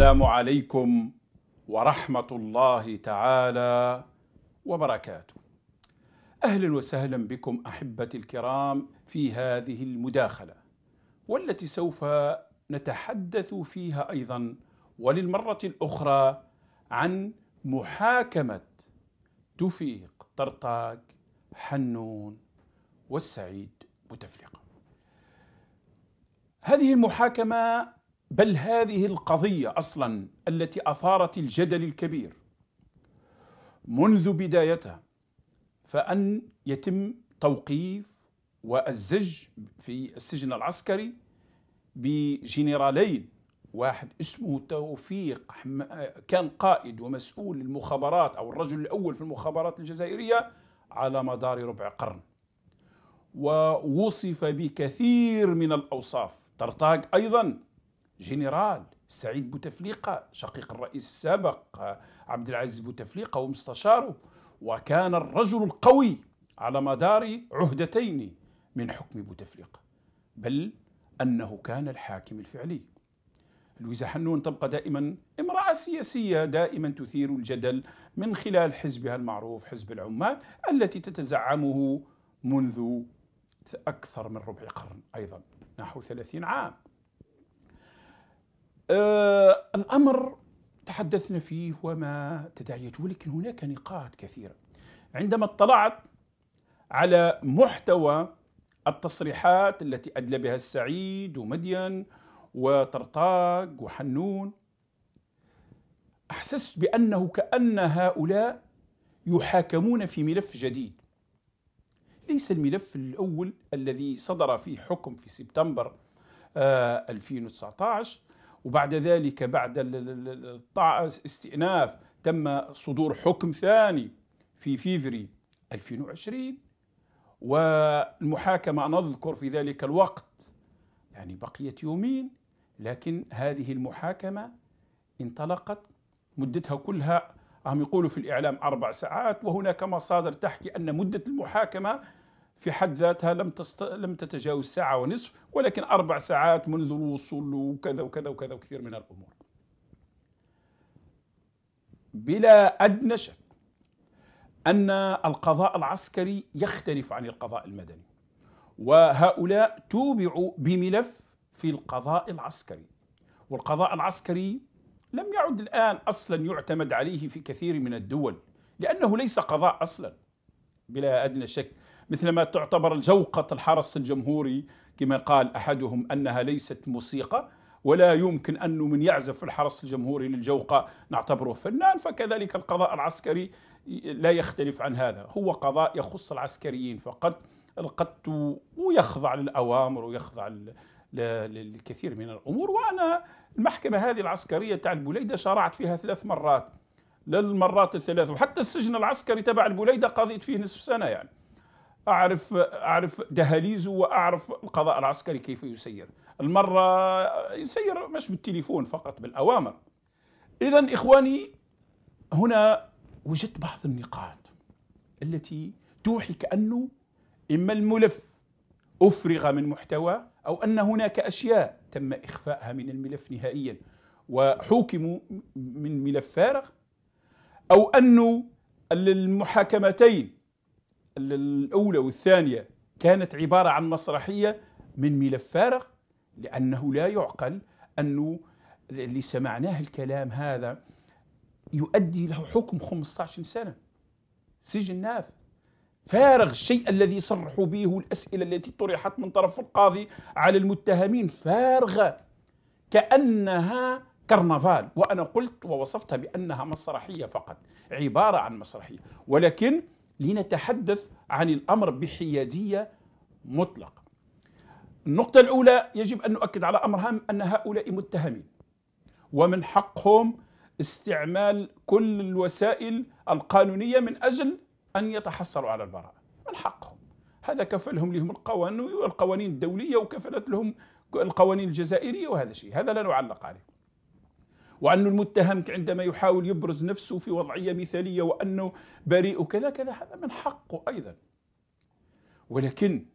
السلام عليكم ورحمه الله تعالى وبركاته اهلا وسهلا بكم احبتي الكرام في هذه المداخله والتي سوف نتحدث فيها ايضا وللمره الاخرى عن محاكمه توفيق طرطاق حنون والسعيد بوتفليقه هذه المحاكمه بل هذه القضيه اصلا التي اثارت الجدل الكبير منذ بدايتها فان يتم توقيف والزج في السجن العسكري بجنرالين واحد اسمه توفيق كان قائد ومسؤول المخابرات او الرجل الاول في المخابرات الجزائريه على مدار ربع قرن ووصف بكثير من الاوصاف ترتاج ايضا جنرال سعيد بوتفليقة شقيق الرئيس السابق آه، عبد العزيز بوتفليقة ومستشاره وكان الرجل القوي على مدار عهدتين من حكم بوتفليقة بل أنه كان الحاكم الفعلي لويزا حنون تبقى دائما امرأة سياسية دائما تثير الجدل من خلال حزبها المعروف حزب العمال التي تتزعمه منذ أكثر من ربع قرن أيضا نحو ثلاثين عام آه، الأمر تحدثنا فيه وما تداعيته ولكن هناك نقاط كثيرة عندما اطلعت على محتوى التصريحات التي أدلى بها السعيد ومدين وطرطاق وحنون أحسست بأنه كأن هؤلاء يحاكمون في ملف جديد ليس الملف الأول الذي صدر فيه حكم في سبتمبر 2019 آه، وبعد ذلك بعد استئناف تم صدور حكم ثاني في فيفري 2020 والمحاكمة نذكر في ذلك الوقت يعني بقيت يومين لكن هذه المحاكمة انطلقت مدتها كلها هم يقولوا في الإعلام أربع ساعات وهناك مصادر تحكي أن مدة المحاكمة في حد ذاتها لم تست... لم تتجاوز ساعة ونصف ولكن أربع ساعات منذ الوصول وكذا وكذا وكذا وكثير من الأمور بلا أدنى شك أن القضاء العسكري يختلف عن القضاء المدني وهؤلاء توبعوا بملف في القضاء العسكري والقضاء العسكري لم يعد الآن أصلا يعتمد عليه في كثير من الدول لأنه ليس قضاء أصلا بلا أدنى شك مثلما تعتبر جوقة الحرس الجمهوري كما قال أحدهم أنها ليست موسيقى ولا يمكن أنه من يعزف الحرس الجمهوري للجوقة نعتبره فنان فكذلك القضاء العسكري لا يختلف عن هذا هو قضاء يخص العسكريين فقط القت ويخضع للأوامر ويخضع للكثير من الأمور وأنا المحكمة هذه العسكرية تاع البوليدة شرعت فيها ثلاث مرات للمرات الثلاث وحتى السجن العسكري تبع البوليدة قضيت فيه نصف سنة يعني اعرف اعرف دهاليزه واعرف القضاء العسكري كيف يسير المره يسير مش بالتليفون فقط بالاوامر اذا اخواني هنا وجدت بعض النقاط التي توحي كانه اما الملف افرغ من محتوى او ان هناك اشياء تم اخفائها من الملف نهائيا وحوكموا من ملف فارغ او انه المحاكمتين الأولى والثانية كانت عبارة عن مسرحية من ملف فارغ لأنه لا يعقل أنه اللي سمعناه الكلام هذا يؤدي له حكم 15 سنة سجن ناف فارغ الشيء الذي صرحوا به والأسئلة التي طرحت من طرف القاضي على المتهمين فارغة كأنها كرنفال وأنا قلت ووصفتها بأنها مسرحية فقط عبارة عن مسرحية ولكن لنتحدث عن الامر بحياديه مطلقه. النقطة الأولى يجب أن نؤكد على أمر هام أن هؤلاء متهمين ومن حقهم استعمال كل الوسائل القانونية من أجل أن يتحصلوا على البراءة من حقهم هذا كفلهم لهم القوانين والقوانين الدولية وكفلت لهم القوانين الجزائرية وهذا الشيء هذا لا نعلق عليه وأن المتهم عندما يحاول يبرز نفسه في وضعية مثالية وأنه بريء وكذا كذا هذا من حقه أيضا ولكن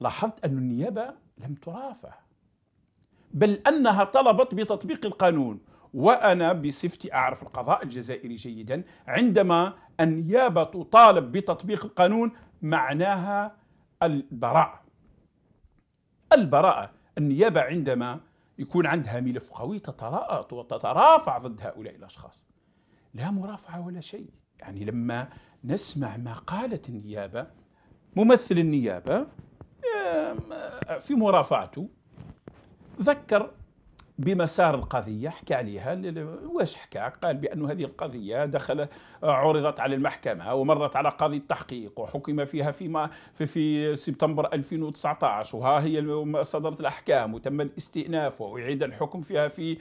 لاحظت أن النيابة لم ترافع بل أنها طلبت بتطبيق القانون وأنا بصفتي أعرف القضاء الجزائري جيدا عندما النيابة تطالب بتطبيق القانون معناها البراءة البراءة النيابة عندما يكون عندها ملف قوي تتراءط وتترافع ضد هؤلاء الأشخاص لا مرافعة ولا شيء يعني لما نسمع ما قالت النيابة ممثل النيابة في مرافعته ذكر بمسار القضية حكى عليها واش حكى قال بأن هذه القضية دخل آه، عرضت على المحكمة ومرت على قاضي التحقيق وحكم فيها فيما في, في سبتمبر 2019 وها هي صدرت الأحكام وتم الاستئناف وأعيد الحكم فيها في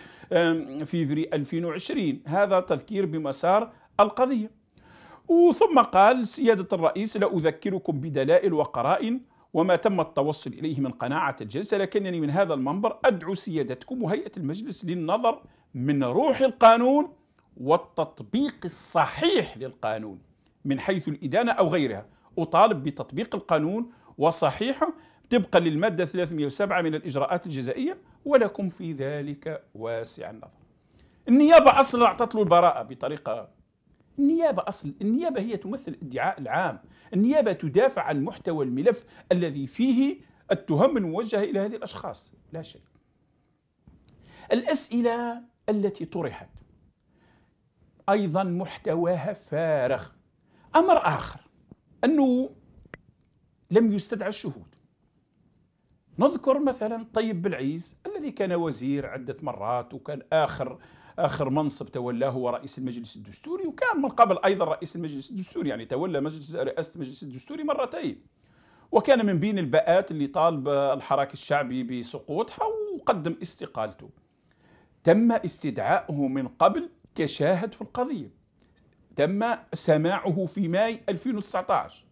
فيفري 2020 هذا تذكير بمسار القضية وثم قال سيادة الرئيس لا أذكركم بدلائل وقرائن وما تم التوصل إليه من قناعة الجلسة لكنني من هذا المنبر أدعو سيادتكم وهيئة المجلس للنظر من روح القانون والتطبيق الصحيح للقانون من حيث الإدانة أو غيرها أطالب بتطبيق القانون وصحيحه طبقا للمادة 307 من الإجراءات الجزائية ولكم في ذلك واسع النظر النيابة أصلا أعطت له البراءة بطريقة النيابة أصل النيابة هي تمثل الادعاء العام النيابة تدافع عن محتوى الملف الذي فيه التهم الموجهة إلى هذه الأشخاص لا شيء الأسئلة التي طرحت أيضا محتواها فارغ أمر آخر أنه لم يستدعى الشهود نذكر مثلا طيب بالعيز الذي كان وزير عدة مرات وكان آخر آخر منصب تولاه هو رئيس المجلس الدستوري وكان من قبل أيضا رئيس المجلس الدستوري يعني تولى مجلس رئاسة المجلس الدستوري مرتين وكان من بين الباءات اللي طالب الحراك الشعبي بسقوطها وقدم استقالته تم استدعائه من قبل كشاهد في القضية تم سماعه في ماي 2019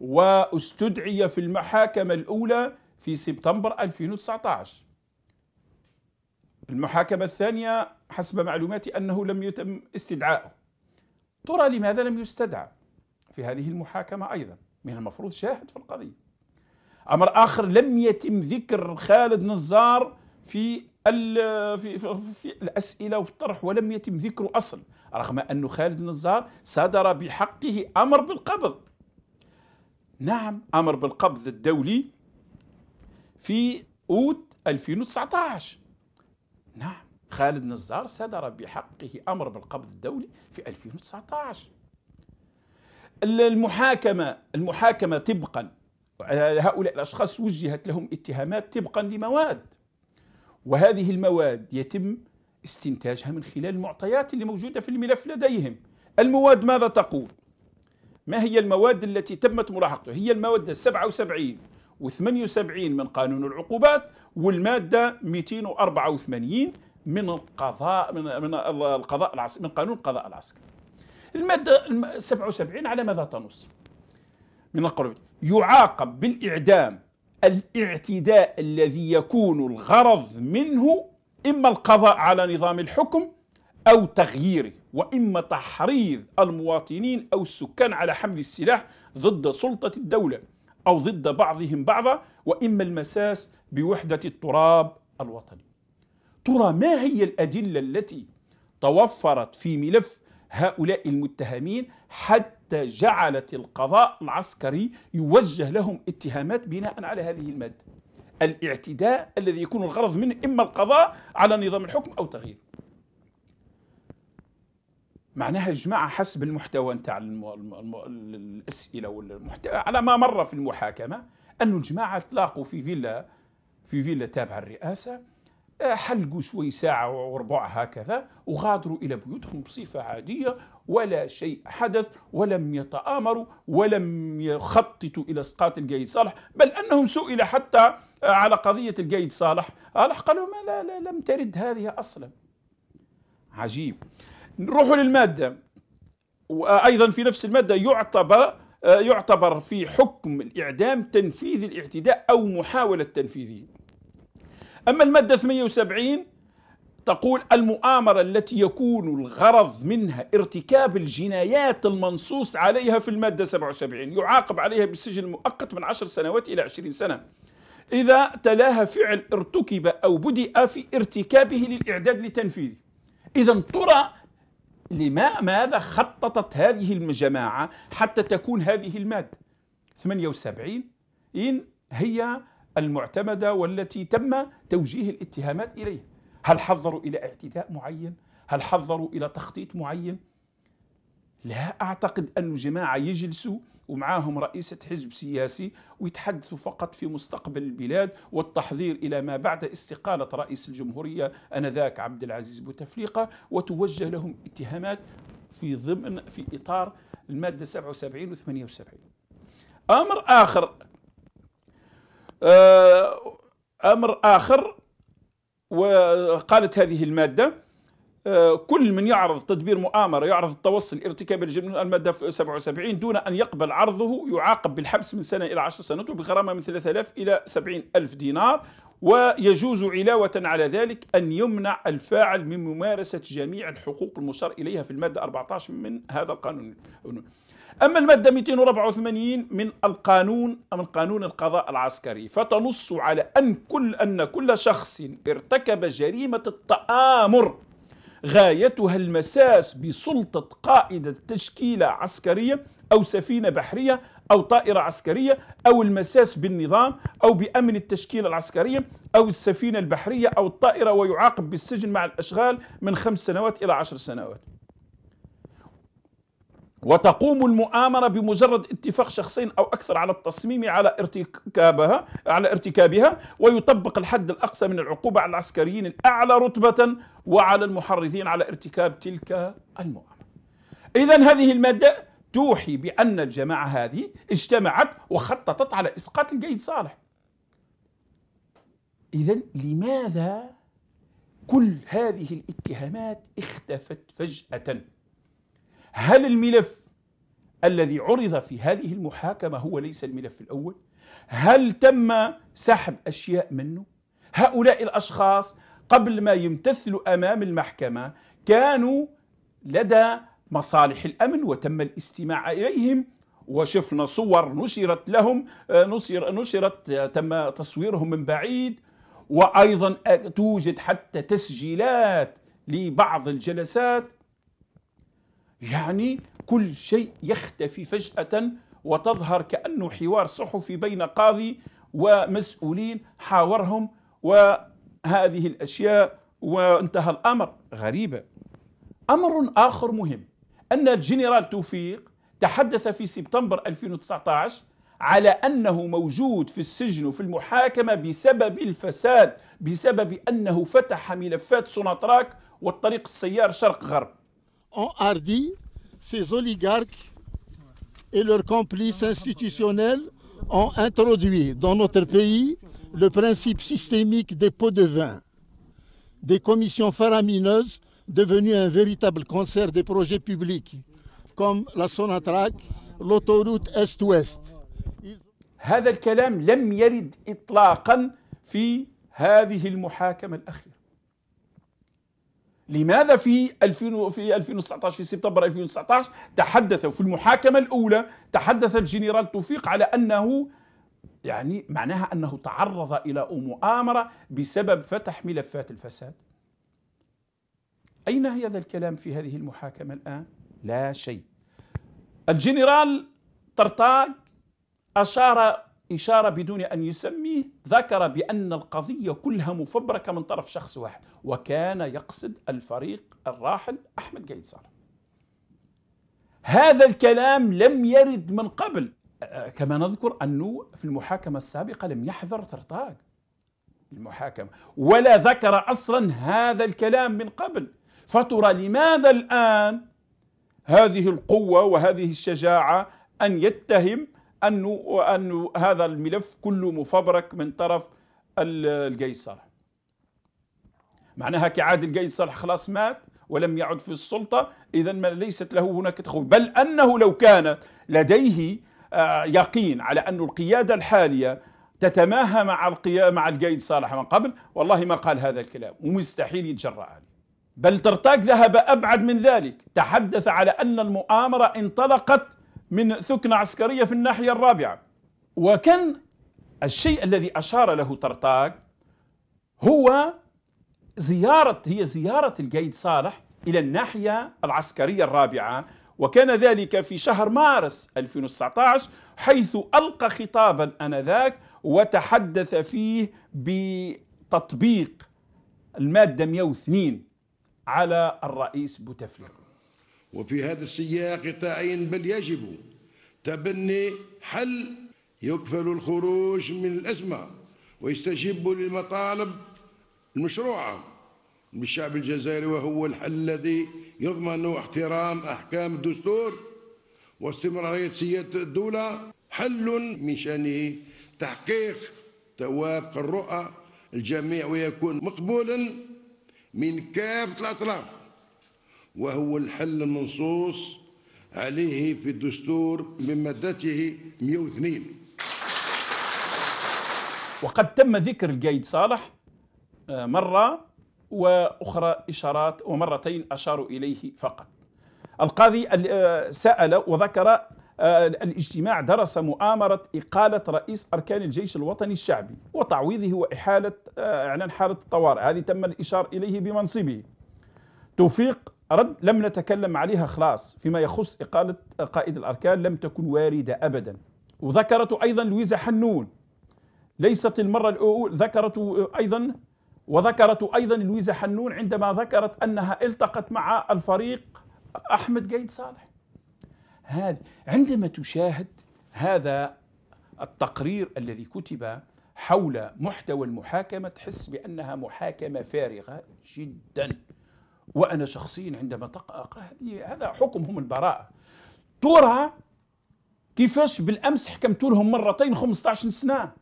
واستدعي في المحاكمة الأولى في سبتمبر 2019 المحاكمة الثانية حسب معلوماتي أنه لم يتم استدعائه ترى لماذا لم يستدعى في هذه المحاكمة أيضا من المفروض شاهد في القضية أمر آخر لم يتم ذكر خالد نزار في في, في, الأسئلة والطرح ولم يتم ذكره اصل رغم أن خالد نزار صدر بحقه أمر بالقبض نعم أمر بالقبض الدولي في أوت 2019 نعم خالد نزار صدر بحقه أمر بالقبض الدولي في 2019 المحاكمة المحاكمة طبقا هؤلاء الأشخاص وجهت لهم اتهامات طبقا لمواد وهذه المواد يتم استنتاجها من خلال المعطيات اللي موجودة في الملف لديهم المواد ماذا تقول؟ ما هي المواد التي تمت ملاحقته؟ هي المواد 77 و78 من قانون العقوبات والمادة 284 من القضاء من من القضاء العسكري من قانون القضاء العسكري. الماده 77 على ماذا تنص؟ من القرب يعاقب بالاعدام الاعتداء الذي يكون الغرض منه اما القضاء على نظام الحكم او تغييره واما تحريض المواطنين او السكان على حمل السلاح ضد سلطه الدوله او ضد بعضهم بعضا واما المساس بوحده التراب الوطني. ترى ما هي الأدلة التي توفرت في ملف هؤلاء المتهمين حتى جعلت القضاء العسكري يوجه لهم اتهامات بناء على هذه المادة الاعتداء الذي يكون الغرض منه إما القضاء على نظام الحكم أو تغيير معناها الجماعة حسب المحتوى نتاع الأسئلة والمحتوى على ما مر في المحاكمة أن الجماعة تلاقوا في فيلا في فيلا تابعة الرئاسة آه، حلقوا شوي ساعة وربع هكذا وغادروا إلى بيوتهم بصفة عادية ولا شيء حدث ولم يتآمروا ولم يخططوا إلى إسقاط القايد صالح بل أنهم سئل حتى آه، على قضية القايد صالح قالوا ما لا, لا لم ترد هذه أصلا عجيب نروحوا للمادة وأيضا في نفس المادة يعتبر آه، يعتبر في حكم الإعدام تنفيذ الاعتداء أو محاولة تنفيذه أما المادة 78 تقول المؤامرة التي يكون الغرض منها ارتكاب الجنايات المنصوص عليها في المادة 77 يعاقب عليها بالسجن المؤقت من 10 سنوات إلى 20 سنة إذا تلاها فعل ارتكب أو بدأ في ارتكابه للإعداد لتنفيذه إذا ترى لما ماذا خططت هذه الجماعة حتى تكون هذه المادة 78 إن هي المعتمدة والتي تم توجيه الاتهامات إليها هل حذروا إلى اعتداء معين؟ هل حذروا إلى تخطيط معين؟ لا أعتقد أن جماعة يجلسوا ومعاهم رئيسة حزب سياسي ويتحدثوا فقط في مستقبل البلاد والتحضير إلى ما بعد استقالة رئيس الجمهورية أنذاك عبد العزيز بوتفليقة وتوجه لهم اتهامات في ضمن في إطار المادة 77 و 78 أمر آخر آه، امر اخر وقالت هذه الماده آه، كل من يعرض تدبير مؤامرة يعرض التوصل ارتكاب الجرم المادة 77 دون أن يقبل عرضه يعاقب بالحبس من سنة إلى عشر سنوات وبغرامة من 3000 إلى 70 ألف دينار ويجوز علاوة على ذلك أن يمنع الفاعل من ممارسة جميع الحقوق المشار إليها في المادة 14 من هذا القانون أما المادة 284 من القانون من قانون القضاء العسكري فتنص على أن كل أن كل شخص ارتكب جريمة التآمر غايتها المساس بسلطة قائد تشكيلة عسكرية أو سفينة بحرية أو طائرة عسكرية أو المساس بالنظام أو بأمن التشكيلة العسكرية أو السفينة البحرية أو الطائرة ويعاقب بالسجن مع الأشغال من خمس سنوات إلى عشر سنوات وتقوم المؤامرة بمجرد اتفاق شخصين أو أكثر على التصميم على ارتكابها على ارتكابها ويطبق الحد الأقصى من العقوبة على العسكريين الأعلى رتبة وعلى المحرضين على ارتكاب تلك المؤامرة. إذا هذه المادة توحي بأن الجماعة هذه اجتمعت وخططت على إسقاط القيد صالح. إذا لماذا كل هذه الاتهامات اختفت فجأة؟ هل الملف الذي عرض في هذه المحاكمة هو ليس الملف الأول؟ هل تم سحب أشياء منه؟ هؤلاء الأشخاص قبل ما يمتثلوا أمام المحكمة كانوا لدى مصالح الأمن وتم الاستماع إليهم وشفنا صور نشرت لهم آه، نشر نشرت آه، تم تصويرهم من بعيد وأيضا آه، توجد حتى تسجيلات لبعض الجلسات يعني كل شيء يختفي فجأة وتظهر كأنه حوار صحفي بين قاضي ومسؤولين حاورهم وهذه الأشياء وانتهى الأمر غريبة أمر آخر مهم أن الجنرال توفيق تحدث في سبتمبر 2019 على انه موجود في السجن وفي المحاكمه بسبب الفساد بسبب انه فتح ملفات سوناتراك والطريق السيار شرق غرب hardi ces oligarques et leurs complices institutionnels ont introduit dans notre pays le principe systémique des pots de vin, des commissions faramineuses devenues un véritable concert des projets publics, comme la Sonatrac, l'autoroute Est-Ouest. هذا لماذا في 2000 في 2019 في سبتمبر 2019 تحدث في المحاكمه الاولى تحدث الجنرال توفيق على انه يعني معناها انه تعرض الى مؤامره بسبب فتح ملفات الفساد. اين هي هذا الكلام في هذه المحاكمه الان؟ لا شيء. الجنرال طرطاق اشار إشارة بدون أن يسميه ذكر بأن القضية كلها مفبركة من طرف شخص واحد وكان يقصد الفريق الراحل أحمد قيصر صالح هذا الكلام لم يرد من قبل كما نذكر أنه في المحاكمة السابقة لم يحذر ترتاج المحاكمة ولا ذكر أصلا هذا الكلام من قبل فترى لماذا الآن هذه القوة وهذه الشجاعة أن يتهم أنه, أنه هذا الملف كله مفبرك من طرف القيس صالح معناها كعاد القيس صالح خلاص مات ولم يعد في السلطة إذا ليست له هناك تخوف بل أنه لو كان لديه آه، يقين على أن القيادة الحالية تتماهى مع القيام مع القيد صالح من قبل والله ما قال هذا الكلام ومستحيل يتجرأ عليه بل ترتاق ذهب أبعد من ذلك تحدث على أن المؤامرة انطلقت من ثكنة عسكرية في الناحية الرابعة وكان الشيء الذي أشار له طرطاق هو زيارة هي زيارة القيد صالح إلى الناحية العسكرية الرابعة وكان ذلك في شهر مارس 2019 حيث ألقى خطابا أنذاك وتحدث فيه بتطبيق المادة 102 على الرئيس بوتفليقه وفي هذا السياق تعين بل يجب تبني حل يكفل الخروج من الأزمة ويستجيب للمطالب المشروعة للشعب الجزائري وهو الحل الذي يضمن احترام أحكام الدستور واستمرارية سيادة الدولة حل من شأنه تحقيق توافق الرؤى الجميع ويكون مقبولا من كافة الأطراف وهو الحل المنصوص عليه في الدستور من مادته 102 وقد تم ذكر القايد صالح آه، مرة وأخرى إشارات ومرتين أشاروا إليه فقط القاضي آه، سأل وذكر آه، الاجتماع درس مؤامرة إقالة رئيس أركان الجيش الوطني الشعبي وتعويضه وإحالة إعلان حالة الطوارئ هذه تم الإشار إليه بمنصبه توفيق رد لم نتكلم عليها خلاص فيما يخص إقالة قائد الأركان لم تكن واردة أبدا وذكرت أيضا لويزا حنون ليست المرة الأولى ذكرت أيضا وذكرت أيضا لويزا حنون عندما ذكرت أنها التقت مع الفريق أحمد قيد صالح هذا عندما تشاهد هذا التقرير الذي كتب حول محتوى المحاكمة تحس بأنها محاكمة فارغة جدا وأنا شخصيا عندما أقرأ هذه هذا حكمهم البراءة ترى كيفاش بالأمس حكمت لهم مرتين 15 سنة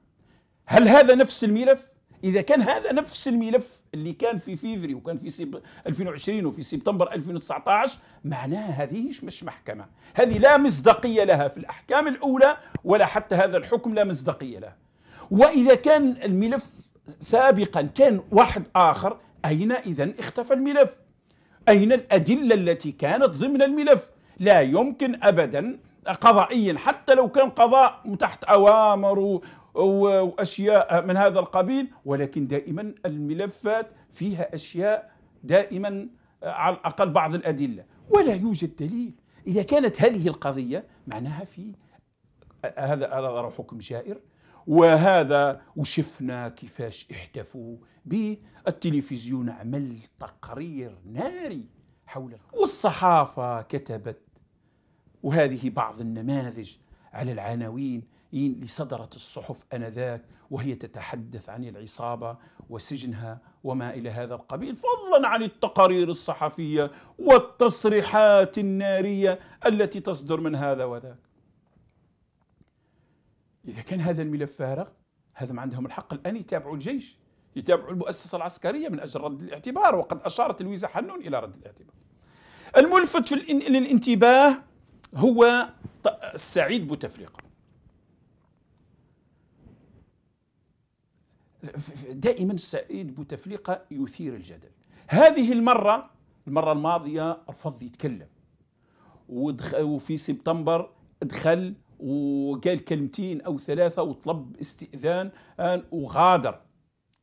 هل هذا نفس الملف؟ إذا كان هذا نفس الملف اللي كان في فيفري وكان في سب 2020 وفي سبتمبر 2019 معناها هذه مش محكمة هذه لا مصداقية لها في الأحكام الأولى ولا حتى هذا الحكم لا مصداقية له وإذا كان الملف سابقا كان واحد آخر أين إذا اختفى الملف أين الأدلة التي كانت ضمن الملف لا يمكن أبدا قضائيا حتى لو كان قضاء تحت أوامر وأشياء من هذا القبيل ولكن دائما الملفات فيها أشياء دائما على الأقل بعض الأدلة ولا يوجد دليل إذا كانت هذه القضية معناها في هذا هذا حكم جائر وهذا وشفنا كيفاش احتفوا به التلفزيون عمل تقرير ناري حول والصحافة كتبت وهذه بعض النماذج على العناوين اللي صدرت الصحف انذاك وهي تتحدث عن العصابه وسجنها وما الى هذا القبيل فضلا عن التقارير الصحفيه والتصريحات الناريه التي تصدر من هذا وذاك إذا كان هذا الملف فارغ هذا ما عندهم الحق الآن يتابعوا الجيش يتابعوا المؤسسة العسكرية من أجل رد الاعتبار وقد أشارت لويزا حنون إلى رد الاعتبار الملفت في للانتباه هو السعيد بوتفليقة دائما سعيد بوتفليقة يثير الجدل هذه المرة المرة الماضية رفض يتكلم وفي سبتمبر دخل وقال كلمتين أو ثلاثة وطلب استئذان أن آه، أغادر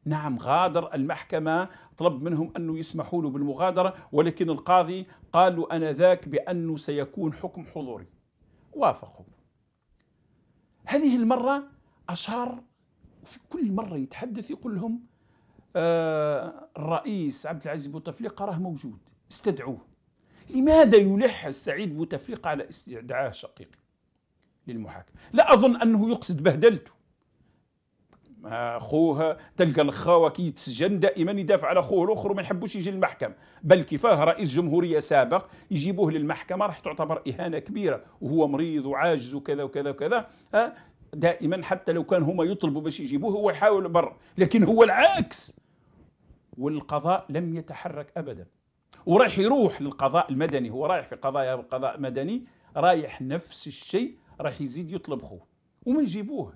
نعم غادر المحكمة طلب منهم أنه يسمحوا له بالمغادرة ولكن القاضي قال له أنذاك بأنه سيكون حكم حضوري وافقوا هذه المرة أشار في كل مرة يتحدث يقول لهم آه الرئيس عبد العزيز بوتفليقة راه موجود استدعوه لماذا يلح السعيد بوتفليقة على استدعاء شقيقه للمحاكمة لا أظن أنه يقصد بهدلته أخوها تلقى الخاوه كي يتسجن دائما يدافع على خوه الاخر وما يحبوش يجي للمحكمه بل كيفاه رئيس جمهوريه سابق يجيبوه للمحكمه راح تعتبر اهانه كبيره وهو مريض وعاجز وكذا وكذا وكذا دائما حتى لو كان هما يطلبوا باش يجيبوه هو يحاول برا لكن هو العكس والقضاء لم يتحرك ابدا وراح يروح للقضاء المدني هو رايح في قضايا القضاء المدني رايح نفس الشيء راح يزيد يطلب خوه وما يجيبوه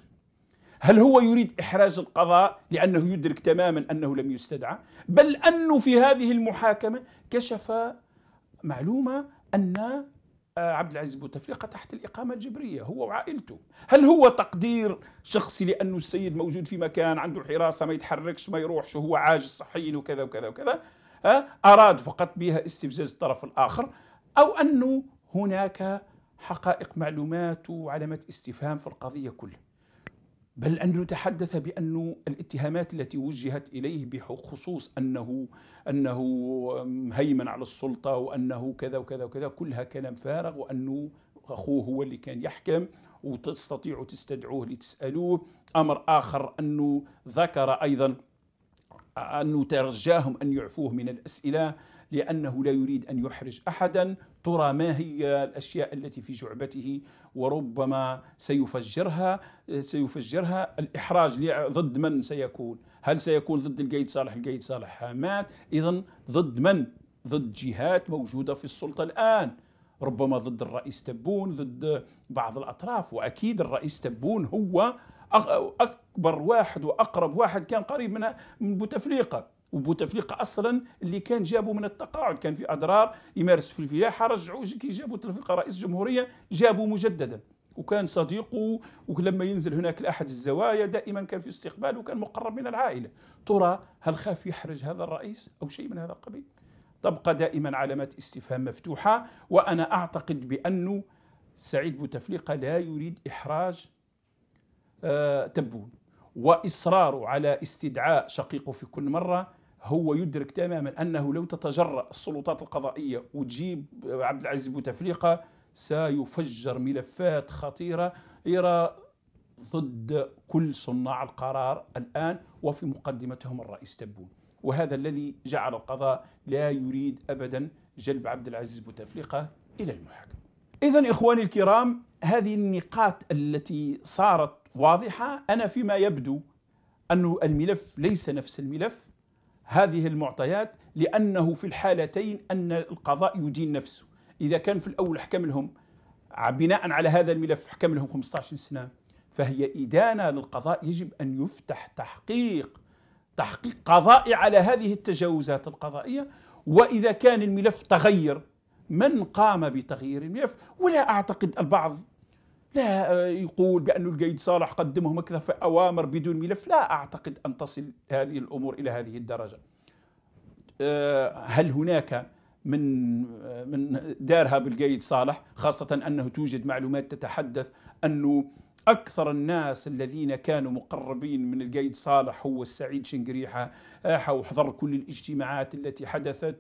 هل هو يريد إحراج القضاء لأنه يدرك تماما أنه لم يستدعى بل أنه في هذه المحاكمة كشف معلومة أن آه، عبد العزيز بوتفليقة تحت الإقامة الجبرية هو وعائلته هل هو تقدير شخصي لأنه السيد موجود في مكان عنده الحراسة ما يتحركش ما يروحش وهو عاجز صحيا وكذا وكذا وكذا آه، أراد فقط بها استفزاز الطرف الآخر أو أنه هناك حقائق معلومات وعلامات استفهام في القضية كلها بل أن نتحدث بأن الاتهامات التي وجهت إليه بخصوص أنه أنه هيمن على السلطة وأنه كذا وكذا وكذا كلها كلام فارغ وأنه أخوه هو اللي كان يحكم وتستطيعوا تستدعوه لتسألوه أمر آخر أنه ذكر أيضا أنه ترجاهم أن يعفوه من الأسئلة لأنه لا يريد أن يحرج أحدا ترى ما هي الاشياء التي في شعبته وربما سيفجرها سيفجرها الاحراج ضد من سيكون؟ هل سيكون ضد القيد صالح؟ القيد صالح مات، اذا ضد من؟ ضد جهات موجوده في السلطه الان. ربما ضد الرئيس تبون ضد بعض الاطراف واكيد الرئيس تبون هو اكبر واحد واقرب واحد كان قريب من بوتفليقه وبوتفليقه اصلا اللي كان جابوا من التقاعد كان في اضرار يمارس في الفلاحه رجعوا كي جابوا تلفيقه رئيس جمهوريه جابوا مجددا وكان صديقه ولما ينزل هناك لاحد الزوايا دائما كان في استقبال وكان مقرب من العائله ترى هل خاف يحرج هذا الرئيس او شيء من هذا القبيل تبقى دائما علامات استفهام مفتوحه وانا اعتقد بانه سعيد بوتفليقه لا يريد احراج آه، تبون واصراره على استدعاء شقيقه في كل مره هو يدرك تماما انه لو تتجرأ السلطات القضائيه وتجيب عبد العزيز بوتفليقه سيفجر ملفات خطيره يرى ضد كل صناع القرار الان وفي مقدمتهم الرئيس تبون وهذا الذي جعل القضاء لا يريد ابدا جلب عبد العزيز بوتفليقه الى المحاكمه. اذا اخواني الكرام هذه النقاط التي صارت واضحه انا فيما يبدو أن الملف ليس نفس الملف هذه المعطيات لأنه في الحالتين أن القضاء يدين نفسه إذا كان في الأول حكم لهم بناء على هذا الملف حكم لهم 15 سنة فهي إدانة للقضاء يجب أن يفتح تحقيق تحقيق قضائي على هذه التجاوزات القضائية وإذا كان الملف تغير من قام بتغيير الملف ولا أعتقد البعض لا آه، يقول بأن الجيد صالح قدمه في أوامر بدون ملف لا أعتقد أن تصل هذه الأمور إلى هذه الدرجة آه، هل هناك من آه، من دارها بالجيد صالح خاصة أنه توجد معلومات تتحدث أنه أكثر الناس الذين كانوا مقربين من الجيد صالح هو السعيد شنقريحة وحضر كل الاجتماعات التي حدثت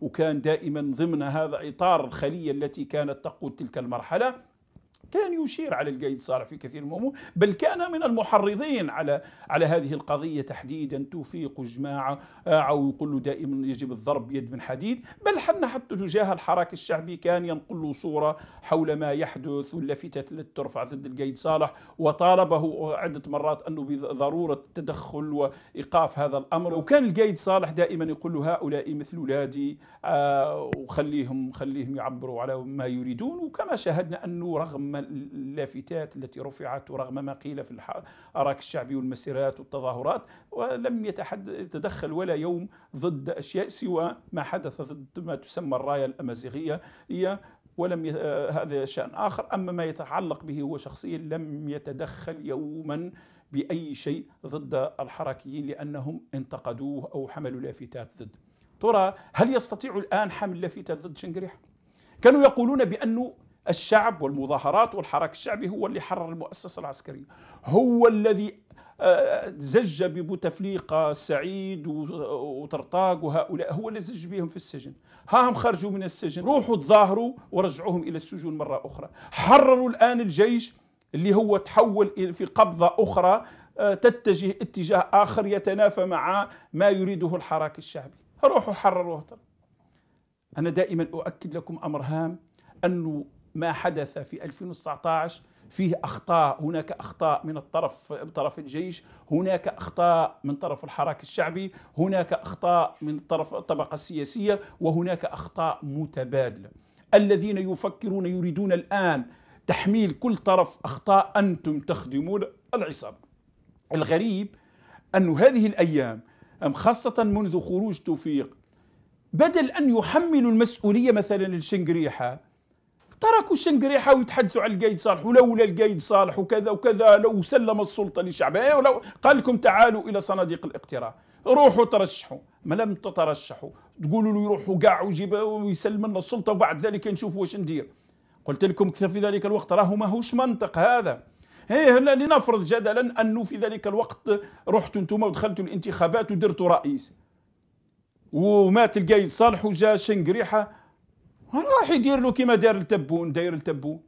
وكان دائما ضمن هذا إطار الخلية التي كانت تقود تلك المرحلة كان يشير على القيد صالح في كثير من الأمور بل كان من المحرضين على على هذه القضية تحديدا توفيق جماعة آه، أو يقول له دائما يجب الضرب بيد من حديد بل حنا حتى تجاه الحراك الشعبي كان ينقل له صورة حول ما يحدث واللافتات التي ترفع ضد القيد صالح وطالبه عدة مرات أنه بضرورة التدخل وإيقاف هذا الأمر وكان القيد صالح دائما يقول له هؤلاء مثل أولادي آه، وخليهم خليهم يعبروا على ما يريدون وكما شاهدنا أنه رغم اللافتات التي رفعت رغم ما قيل في الحراك الشعبي والمسيرات والتظاهرات ولم يتدخل ولا يوم ضد أشياء سوى ما حدث ضد ما تسمى الراية الأمازيغية هي ولم ي... هذا شأن آخر أما ما يتعلق به هو شخصيا لم يتدخل يوما بأي شيء ضد الحركيين لأنهم انتقدوه أو حملوا لافتات ضد ترى هل يستطيع الآن حمل لافتات ضد شنقريح؟ كانوا يقولون بأنه الشعب والمظاهرات والحراك الشعبي هو اللي حرر المؤسسة العسكرية هو الذي آه، زج ببوتفليقة سعيد وطرطاق وهؤلاء هو اللي زج بهم في السجن ها هم خرجوا من السجن روحوا تظاهروا ورجعوهم إلى السجون مرة أخرى حرروا الآن الجيش اللي هو تحول في قبضة أخرى آه، تتجه اتجاه آخر يتنافى مع ما يريده الحراك الشعبي روحوا حرروا أنا دائما أؤكد لكم أمر هام أنه ما حدث في 2019 فيه اخطاء هناك اخطاء من الطرف من طرف الجيش هناك اخطاء من طرف الحراك الشعبي هناك اخطاء من طرف الطبقه السياسيه وهناك اخطاء متبادله الذين يفكرون يريدون الان تحميل كل طرف اخطاء انتم تخدمون العصابه الغريب ان هذه الايام خاصه منذ خروج توفيق بدل ان يحملوا المسؤوليه مثلا للشنقريحه تركوا الشنقريحه ويتحدثوا على القايد صالح ولولا القايد صالح وكذا وكذا لو سلم السلطه لشعبه إيه، ولو قال لكم تعالوا الى صناديق الاقتراع روحوا ترشحوا ما لم تترشحوا تقولوا له يروحوا كاع ويسلم لنا السلطه وبعد ذلك نشوف واش ندير قلت لكم في ذلك الوقت راهو ماهوش منطق هذا ايه لنفرض جدلا انه في ذلك الوقت رحتوا انتم ودخلتوا الانتخابات ودرتوا رئيس ومات القايد صالح وجا شنقريحه راح يدير له كما دار التبون داير التبون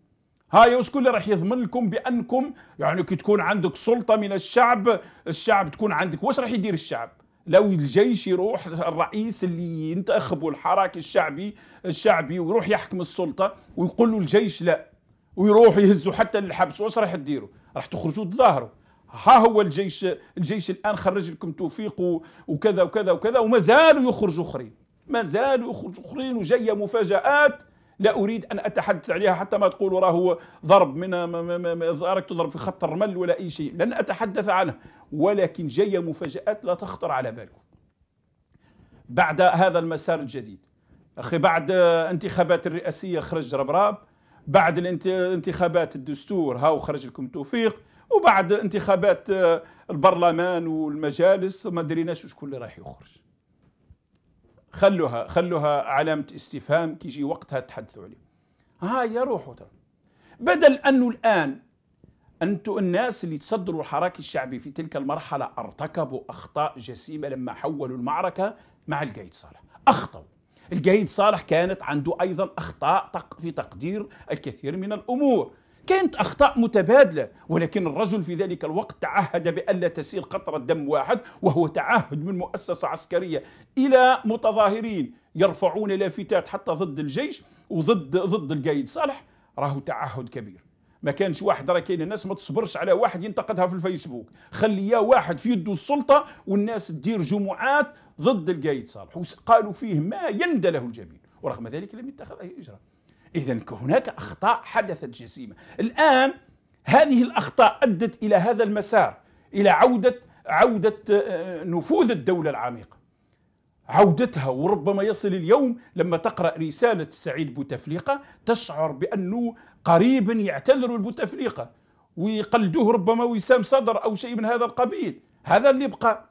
هاي وشكون اللي راح يضمن لكم بانكم يعني كي تكون عندك سلطه من الشعب الشعب تكون عندك واش راح يدير الشعب لو الجيش يروح الرئيس اللي ينتخبه الحراك الشعبي الشعبي ويروح يحكم السلطه ويقول له الجيش لا ويروح يهزوا حتى للحبس واش راح تديروا راح تخرجوا تظاهروا ها هو الجيش الجيش الان خرج لكم توفيق وكذا وكذا وكذا ومازالوا يخرجوا اخرين ما زالوا اخرين جايه مفاجات لا اريد ان اتحدث عليها حتى ما تقولوا راهو ضرب من راك تضرب في خط الرمل ولا اي شيء لن اتحدث عنه ولكن جايه مفاجات لا تخطر على بالكم بعد هذا المسار الجديد اخي بعد انتخابات الرئاسيه خرج ربراب بعد الانتخابات الدستور هاو خرج لكم توفيق وبعد انتخابات البرلمان والمجالس ما دريناش شكون اللي راح يخرج خلوها خلوها علامة استفهام كيجي وقتها تحدثوا عليه ها روحوا ترى بدل أنه الآن أنتم الناس اللي تصدروا الحراك الشعبي في تلك المرحلة ارتكبوا أخطاء جسيمة لما حولوا المعركة مع القايد صالح أخطأوا القايد صالح كانت عنده أيضا أخطاء في تقدير الكثير من الأمور كانت أخطاء متبادلة ولكن الرجل في ذلك الوقت تعهد بألا تسيل قطرة دم واحد وهو تعهد من مؤسسة عسكرية إلى متظاهرين يرفعون لافتات حتى ضد الجيش وضد ضد القايد صالح راهو تعهد كبير ما كانش واحد راه كاين الناس ما تصبرش على واحد ينتقدها في الفيسبوك خليها واحد في يده السلطه والناس تدير جمعات ضد القايد صالح وقالوا فيه ما يندى له الجميع ورغم ذلك لم يتخذ اي اجراء إذا هناك أخطاء حدثت جسيمة الآن هذه الأخطاء أدت إلى هذا المسار إلى عودة عودة آه، نفوذ الدولة العميقة عودتها وربما يصل اليوم لما تقرأ رسالة سعيد بوتفليقة تشعر بأنه قريبا يعتذر البوتفليقة ويقلدوه ربما وسام صدر أو شيء من هذا القبيل هذا اللي يبقى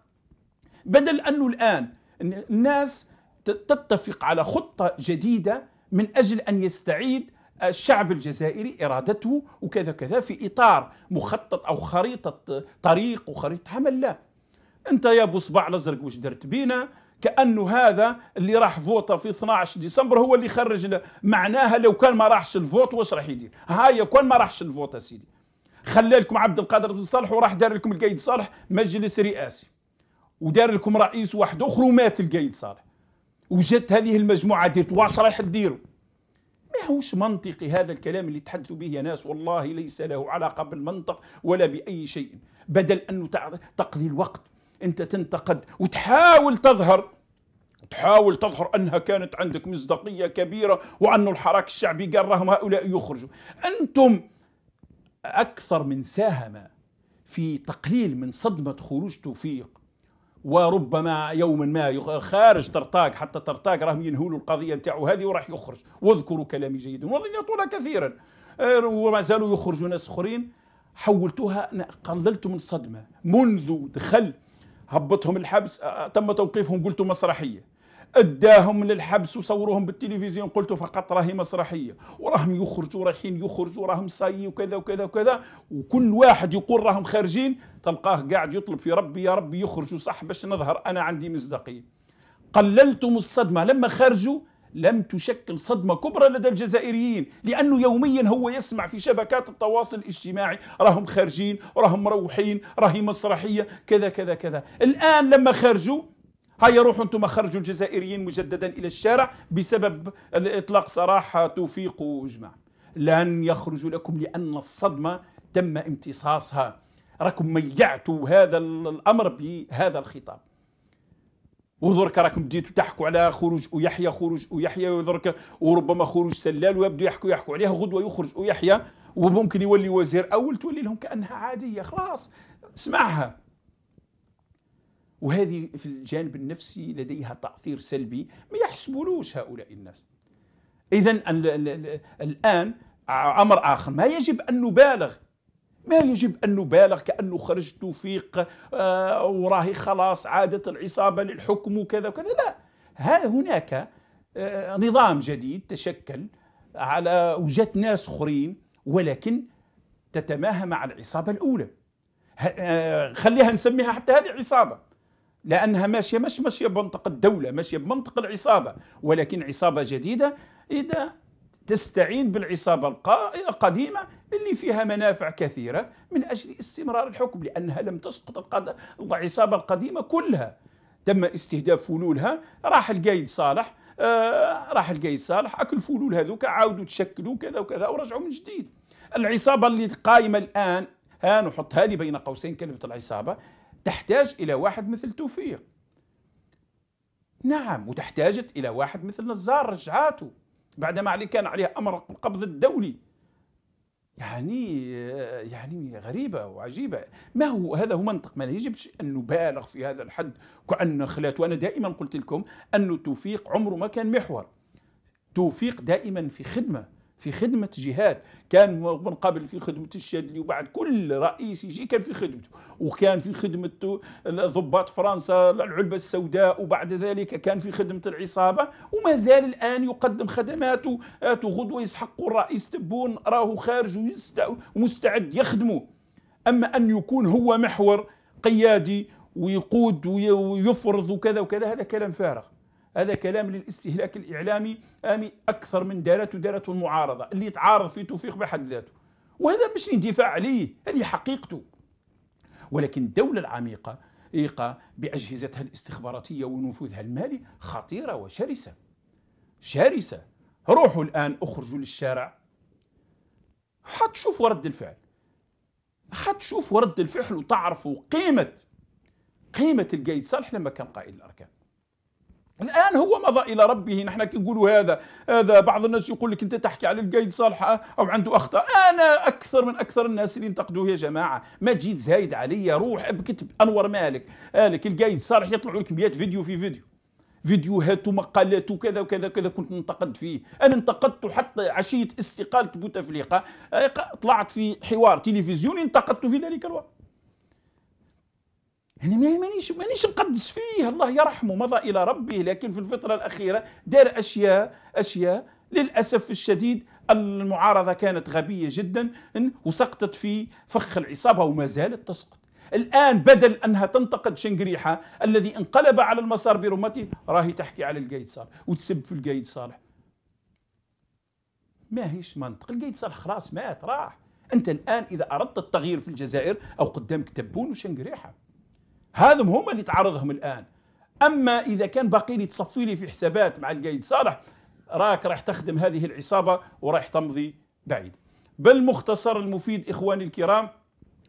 بدل أنه الآن الناس تتفق على خطة جديدة من أجل أن يستعيد الشعب الجزائري إرادته وكذا كذا في إطار مخطط أو خريطة طريق وخريطة عمل لا أنت يا أبو صباع الأزرق وش درت بينا كأنه هذا اللي راح فوطة في 12 ديسمبر هو اللي خرج معناها لو كان ما راحش الفوت واش راح يدير هاي كان ما راحش الفوت سيدي خلى لكم عبد القادر بن صالح وراح دار لكم القايد صالح مجلس رئاسي ودار لكم رئيس واحد اخر ومات القايد صالح وجدت هذه المجموعه درت واش رايح تديروا ما هوش منطقي هذا الكلام اللي تحدثوا به يا ناس والله ليس له علاقه بالمنطق ولا باي شيء بدل ان تقضي الوقت انت تنتقد وتحاول تظهر تحاول تظهر انها كانت عندك مصداقيه كبيره وان الحراك الشعبي قال راهم هؤلاء يخرجوا انتم اكثر من ساهم في تقليل من صدمه خروج توفيق وربما يوما ما خارج طرطاق حتى طرطاق راهم ينهوا له القضيه نتاعو هذه وراح يخرج واذكروا كلامي جيدا ولن يطول كثيرا آه، وما زالوا يخرجوا ناس اخرين حولتها قللت من الصدمه منذ دخل هبطهم الحبس آه، آه، تم توقيفهم قلت مسرحيه اداهم للحبس وصوروهم بالتلفزيون قلت فقط راهي مسرحيه وراهم يخرجوا رايحين يخرجوا راهم صاي وكذا وكذا وكذا وكل واحد يقول راهم خارجين تلقاه قاعد يطلب في ربي يا ربي يخرجوا صح باش نظهر انا عندي مصداقيه قللتم الصدمه لما خرجوا لم تشكل صدمة كبرى لدى الجزائريين لأنه يوميا هو يسمع في شبكات التواصل الاجتماعي راهم خارجين راهم مروحين راهي مسرحية كذا كذا كذا الآن لما خرجوا هيا روحوا انتم خرجوا الجزائريين مجددا الى الشارع بسبب اطلاق سراح توفيق وجماعه لن يخرجوا لكم لان الصدمه تم امتصاصها راكم ميعتوا هذا الامر بهذا الخطاب وذرك راكم بديتوا تحكوا على خروج ويحيى خروج ويحيى وذرك وربما خروج سلال ويبدو يحكوا يحكوا عليها غدوه يخرج ويحيى وممكن يولي وزير اول تولي لهم كانها عاديه خلاص اسمعها وهذه في الجانب النفسي لديها تأثير سلبي ما يحسبولوش هؤلاء الناس إذا الآن أمر آخر ما يجب أن نبالغ ما يجب أن نبالغ كأنه خرج توفيق آه وراهي خلاص عادت العصابة للحكم وكذا وكذا لا ها هناك آه نظام جديد تشكل على وجهة ناس أخرين ولكن تتماهى مع العصابة الأولى آه خليها نسميها حتى هذه عصابة لانها ماشيه مش ماشيه بمنطق الدوله ماشيه بمنطق العصابه ولكن عصابه جديده اذا تستعين بالعصابه القديمه اللي فيها منافع كثيره من اجل استمرار الحكم لانها لم تسقط العصابه القديمه كلها تم استهداف فلولها راح القايد صالح آه راح القايد صالح اكل فلول هذوك عاودوا تشكلوا كذا وكذا ورجعوا من جديد العصابه اللي قائمه الان ها نحطها لي بين قوسين كلمه العصابه تحتاج إلى واحد مثل توفيق نعم وتحتاجت إلى واحد مثل نزار رجعاته بعدما علي كان عليه أمر القبض الدولي يعني يعني غريبة وعجيبة ما هو هذا هو منطق ما يجبش أن نبالغ في هذا الحد كأن خلات وأنا دائما قلت لكم أن توفيق عمره ما كان محور توفيق دائما في خدمة في خدمة جهات كان من قبل في خدمة الشادلي وبعد كل رئيس يجي كان في خدمته وكان في خدمة ضباط فرنسا العلبة السوداء وبعد ذلك كان في خدمة العصابة وما زال الآن يقدم خدماته غدوة يسحق الرئيس تبون راه خارج ومستعد يخدمه أما أن يكون هو محور قيادي ويقود ويفرض وكذا وكذا هذا كلام فارغ هذا كلام للاستهلاك الإعلامي أكثر من دارته دارته المعارضة اللي يتعارض في توفيق بحد ذاته وهذا مش اندفاع عليه هذه حقيقته ولكن الدولة العميقة إيقا بأجهزتها الاستخباراتية ونفوذها المالي خطيرة وشرسة شرسة روحوا الآن اخرجوا للشارع حتشوفوا رد الفعل حتشوفوا رد الفعل وتعرفوا قيمة قيمة القايد صالح لما كان قائد الأركان الان هو مضى الى ربه نحن كي نقولوا هذا هذا بعض الناس يقول لك انت تحكي على القايد صالح آه، او عنده اخطاء انا اكثر من اكثر الناس اللي ينتقدوه يا جماعه ما تجيد زايد عليا روح بكتب انور مالك قالك القايد صالح يطلع لك 100 فيديو في فيديو فيديوهات ومقالات وكذا وكذا وكذا كنت ننتقد فيه انا انتقدته حتى عشيه استقاله بوتفليقه آه، طلعت في حوار تلفزيوني انتقدته في ذلك الوقت يعني مانيش مانيش نقدس فيه الله يرحمه مضى الى ربه لكن في الفتره الاخيره دار اشياء اشياء للاسف الشديد المعارضه كانت غبيه جدا وسقطت في فخ العصابه وما زالت تسقط الان بدل انها تنتقد شنقريحه الذي انقلب على المسار برمته راهي تحكي على القايد صالح وتسب في القايد صالح ما هيش منطق القايد صالح خلاص مات راح انت الان اذا اردت التغيير في الجزائر او قدامك تبون وشنقريحه هذم هم اللي تعرضهم الان اما اذا كان باقي لي تصفي لي في حسابات مع القايد صالح راك راح تخدم هذه العصابه وراح تمضي بعيد بالمختصر المفيد اخواني الكرام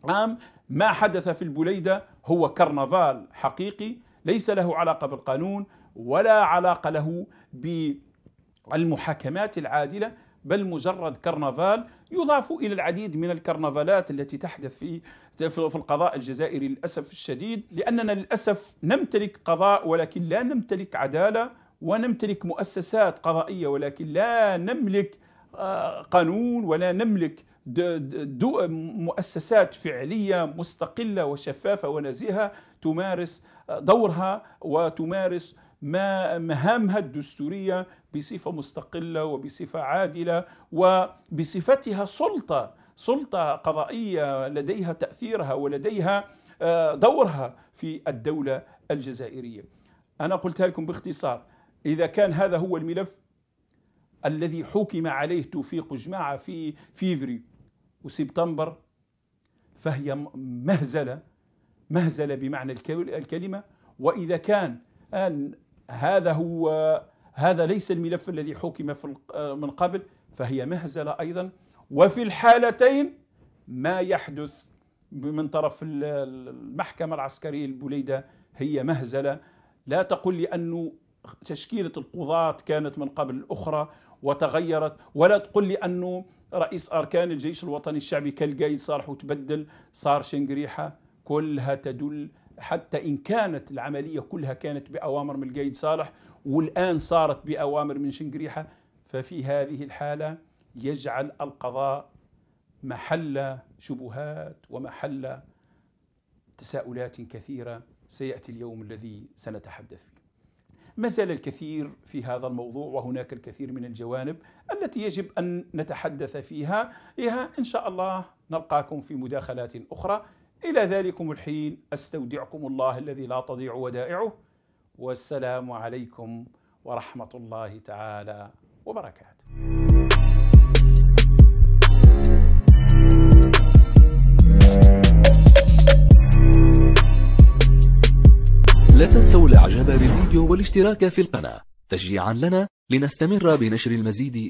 عام ما حدث في البليده هو كرنفال حقيقي ليس له علاقه بالقانون ولا علاقه له بالمحاكمات العادله بل مجرد كرنفال يضاف إلى العديد من الكرنفالات التي تحدث في في القضاء الجزائري للأسف الشديد لأننا للأسف نمتلك قضاء ولكن لا نمتلك عدالة ونمتلك مؤسسات قضائية ولكن لا نملك آه، قانون ولا نملك دو مؤسسات فعلية مستقلة وشفافة ونزيهة تمارس دورها وتمارس ما مهامها الدستورية بصفة مستقلة وبصفة عادلة وبصفتها سلطة سلطة قضائية لديها تأثيرها ولديها آه، دورها في الدولة الجزائرية أنا قلتها لكم باختصار إذا كان هذا هو الملف الذي حكم عليه توفيق جماعة في فيفري وسبتمبر فهي مهزلة مهزلة بمعنى الكلمة وإذا كان أن هذا هو هذا ليس الملف الذي حكم من قبل فهي مهزله ايضا وفي الحالتين ما يحدث من طرف المحكمه العسكريه البوليدة هي مهزله لا تقل لانه تشكيله القضاه كانت من قبل الأخرى وتغيرت ولا تقل لانه رئيس اركان الجيش الوطني الشعبي كالقايد صالح وتبدل صار شنقريحه كلها تدل حتى إن كانت العملية كلها كانت بأوامر من القايد صالح والآن صارت بأوامر من شنقريحة ففي هذه الحالة يجعل القضاء محل شبهات ومحل تساؤلات كثيرة سيأتي اليوم الذي سنتحدث فيه ما زال الكثير في هذا الموضوع وهناك الكثير من الجوانب التي يجب أن نتحدث فيها إن شاء الله نلقاكم في مداخلات أخرى إلى ذلكم الحين أستودعكم الله الذي لا تضيع ودائعه والسلام عليكم ورحمة الله تعالى وبركاته لا تنسوا الاعجاب بالفيديو والاشتراك في القناة تشجيعا لنا لنستمر بنشر المزيد